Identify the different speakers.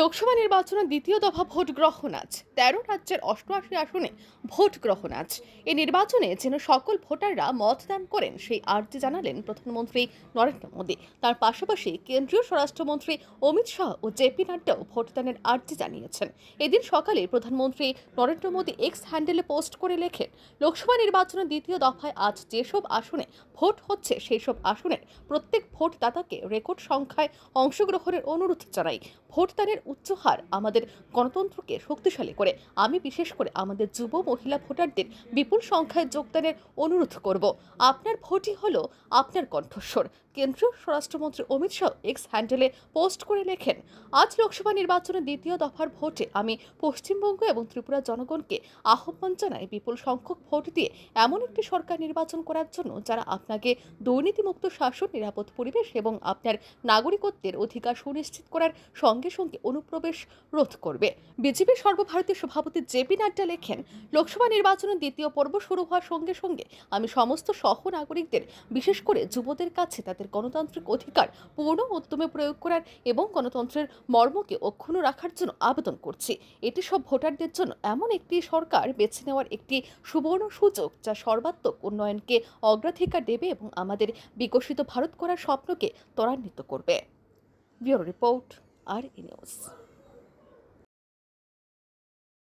Speaker 1: লোকসভা নির্বাচনের দ্বিতীয় দফা ভোট গ্রহণ আজ তেরো রাজ্যের অষ্টআশি আসনে ভোট গ্রহণ আজ এ নির্বাচনে যেন সকল ভোটাররা মতদান করেন সেই আর্জি জানালেন প্রধানমন্ত্রী নরেন্দ্র মোদী তার পাশাপাশি কেন্দ্রীয় স্বরাষ্ট্রমন্ত্রী অমিত শাহ ও জেপি নাড্ডাও ভোটদানের আর্জি জানিয়েছেন এদিন সকালে প্রধানমন্ত্রী নরেন্দ্র মোদী এক্স হ্যান্ডেলে পোস্ট করে লেখেন লোকসভা নির্বাচনের দ্বিতীয় দফায় আজ যেসব আসনে ভোট হচ্ছে সেই সব আসনের প্রত্যেক ভোটদাতাকে রেকর্ড সংখ্যায় অংশগ্রহণের অনুরোধ জানাই ভোটদানের উচ্চ হার আমাদের গণতন্ত্রকে শক্তিশালী করে আমি বিশেষ করে আমাদের যুব মহিলা ভোটারদের বিপুল সংখ্যায় যোগদানের অনুরোধ করব আপনার ভোটই হলো আপনার কণ্ঠস্বর কেন্দ্রীয় স্বরাষ্ট্রমন্ত্রী অমিত শাহ এক্স হ্যান্ডেলে পোস্ট করে লেখেন আজ লোকসভা নির্বাচনে দ্বিতীয় দফার ভোটে আমি পশ্চিমবঙ্গ এবং ত্রিপুরা জনগণকে আহ্বান জানাই বিপুল সংখ্যক ভোট দিয়ে এমন একটি সরকার নির্বাচন করার জন্য যারা আপনাকে দুর্নীতিমুক্ত শাসন নিরাপদ পরিবেশ এবং আপনার নাগরিকত্বের অধিকার সুনিশ্চিত করার সঙ্গে সঙ্গে অনুপ্রবেশ রোধ করবে বিজেপি সর্বভারতীয় সভাপতি জেপি নাড্ডা লেখেন লোকসভা নির্বাচনের দ্বিতীয় পর্ব শুরু হওয়ার সঙ্গে সঙ্গে আমি সমস্ত সহ নাগরিকদের বিশেষ করে যুবদের কাছে তাদের তাদের গণতান্ত্রিক অধিকার পূর্ণ উদ্যমে প্রয়োগ করার এবং গণতন্ত্রের মর্মকে অক্ষুণ্ণ রাখার জন্য আবেদন করছি এটি সব ভোটারদের জন্য এমন একটি সরকার বেছে নেওয়ার একটি সুবর্ণ সুযোগ যা সর্বাত্মক উন্নয়নকে অগ্রাধিকার দেবে এবং আমাদের বিকশিত ভারত করার স্বপ্নকে ত্বরান্বিত করবে ব্যুরো রিপোর্ট আর নিউজ